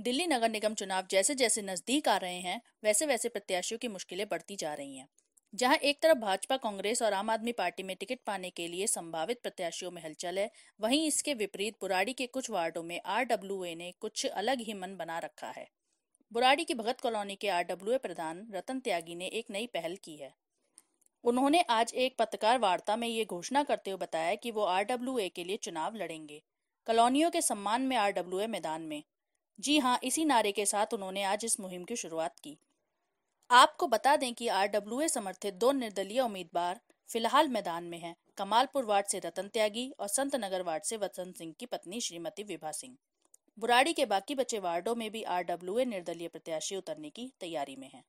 दिल्ली नगर निगम चुनाव जैसे जैसे नजदीक आ रहे हैं वैसे वैसे प्रत्याशियों की मुश्किलें बढ़ती जा रही हैं जहां एक तरफ भाजपा कांग्रेस और आम आदमी पार्टी में टिकट पाने के लिए संभावित प्रत्याशियों में हलचल है वहीं इसके विपरीत बुराड़ी के कुछ वार्डो में आर ने कुछ अलग ही मन बना रखा है बुराड़ी की भगत कॉलोनी के आर प्रधान रतन त्यागी ने एक नई पहल की है उन्होंने आज एक पत्रकार वार्ता में ये घोषणा करते हुए बताया कि वो आर के लिए चुनाव लड़ेंगे कॉलोनियों के सम्मान में आर मैदान में जी हाँ इसी नारे के साथ उन्होंने आज इस मुहिम की शुरुआत की आपको बता दें कि आरडब्ल्यूए समर्थित दो निर्दलीय उम्मीदवार फिलहाल मैदान में हैं कमालपुर वार्ड से रतन त्यागी और संत नगर वार्ड से वसंत सिंह की पत्नी श्रीमती विभा सिंह बुराड़ी के बाकी बचे वार्डो में भी आरडब्ल्यूए निर्दलीय प्रत्याशी उतरने की तैयारी में है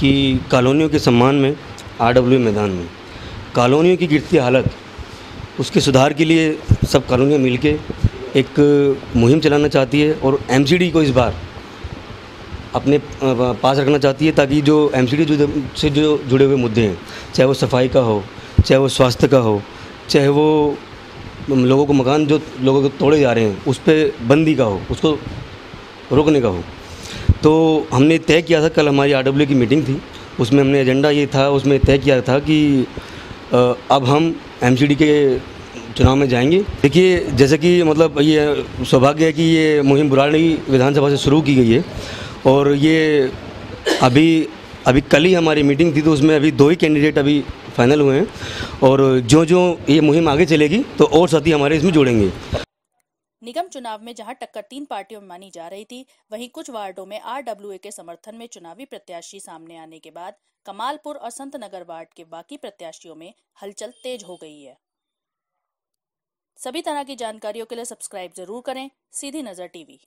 कि कॉलोनियों के सम्मान में आरडब्ल्यू मैदान में कॉलोनियों की गिरती हालत उसके सुधार के लिए सब कॉलोनियाँ मिलके एक मुहिम चलाना चाहती है और एम को इस बार अपने पास रखना चाहती है ताकि जो एम जो से जो जुड़े हुए मुद्दे हैं चाहे वो सफाई का हो चाहे वो स्वास्थ्य का हो चाहे वो लोगों को मकान जो लोगों को तोड़े जा रहे हैं उस पर बंदी का हो उसको रोकने का हो तो हमने तय किया था कल हमारी आर की मीटिंग थी उसमें हमने एजेंडा ये था उसमें तय किया था कि अब हम एम के चुनाव में जाएंगे देखिए जैसे कि मतलब ये सौभाग्य है कि ये मुहिम बुराड़ी विधानसभा से शुरू की गई है और ये अभी अभी कल ही हमारी मीटिंग थी तो उसमें अभी दो ही कैंडिडेट अभी फाइनल हुए हैं और जो जो ये मुहिम आगे चलेगी तो और साथी हमारे इसमें जुड़ेंगे निगम चुनाव में जहां टक्कर तीन पार्टियों में मानी जा रही थी वहीं कुछ वार्डो में आर के समर्थन में चुनावी प्रत्याशी सामने आने के बाद कमालपुर और संत नगर वार्ड के बाकी प्रत्याशियों में हलचल तेज हो गई है सभी तरह की जानकारियों के लिए सब्सक्राइब जरूर करें सीधी नज़र टीवी